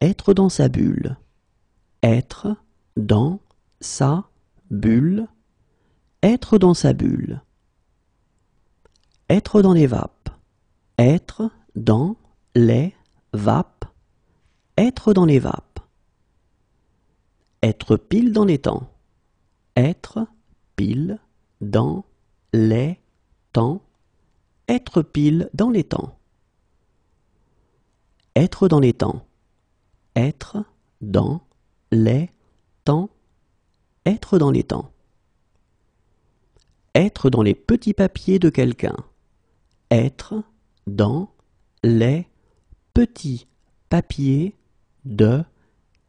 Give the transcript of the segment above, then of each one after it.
être dans sa bulle, être dans sa bulle, être dans sa bulle, être dans les vapes, être dans les vapes, être dans les vapes, être pile dans les temps, être pile dans les temps, être pile dans les temps, être dans les temps. Être dans les temps. Être dans les temps. Être dans les petits papiers de quelqu'un. Être dans les petits papiers de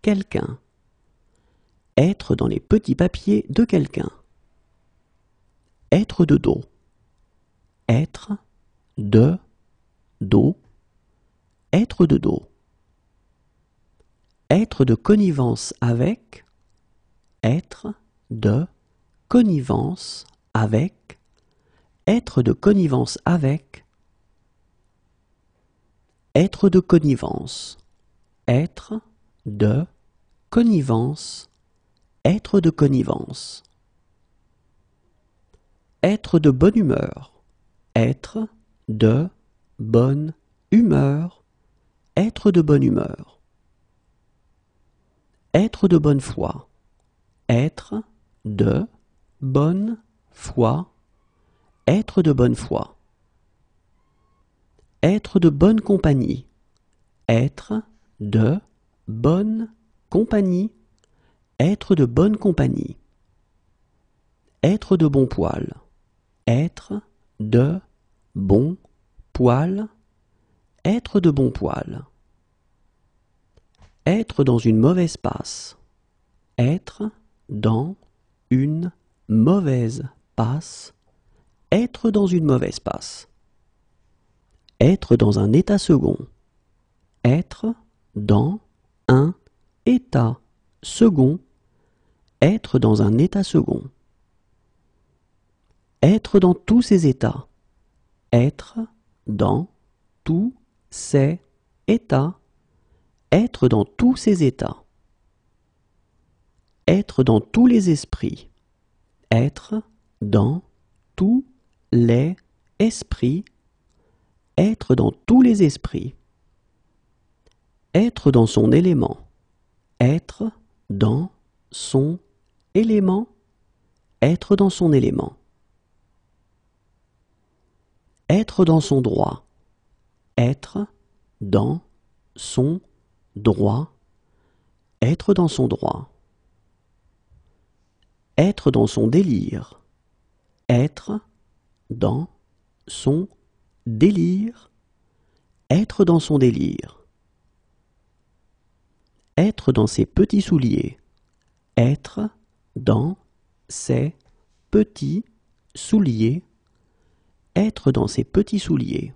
quelqu'un. Être dans les petits papiers de quelqu'un. Être de dos. Être de dos. Être de dos être de connivence avec, être de connivence avec, être de connivence avec, être de connivence, être de connivence, être de connivence, être de bonne humeur, être de bonne humeur, être de bonne humeur. Être de bonne foi. Être de bonne foi. Être de bonne foi. Être de bonne compagnie. Être de bonne compagnie. Être de bonne compagnie. Être de bon poil. Être de bon poil. Être de bon poil. Être dans une mauvaise passe. Être dans une mauvaise passe. Être dans une mauvaise passe. Être dans un état second. Être dans un état second. Être dans un état second. Être dans tous ces états. Être dans tous ces états être dans tous ses états. Être dans tous les esprits. Être dans tous les esprits. Être dans tous les esprits. Être dans son élément. Être dans son élément. Être dans son élément. Être dans son droit. Être dans son droit, être dans son droit, être dans son délire, être dans son délire, être dans son délire, être dans ses petits souliers, être dans ses petits souliers, être dans ses petits souliers.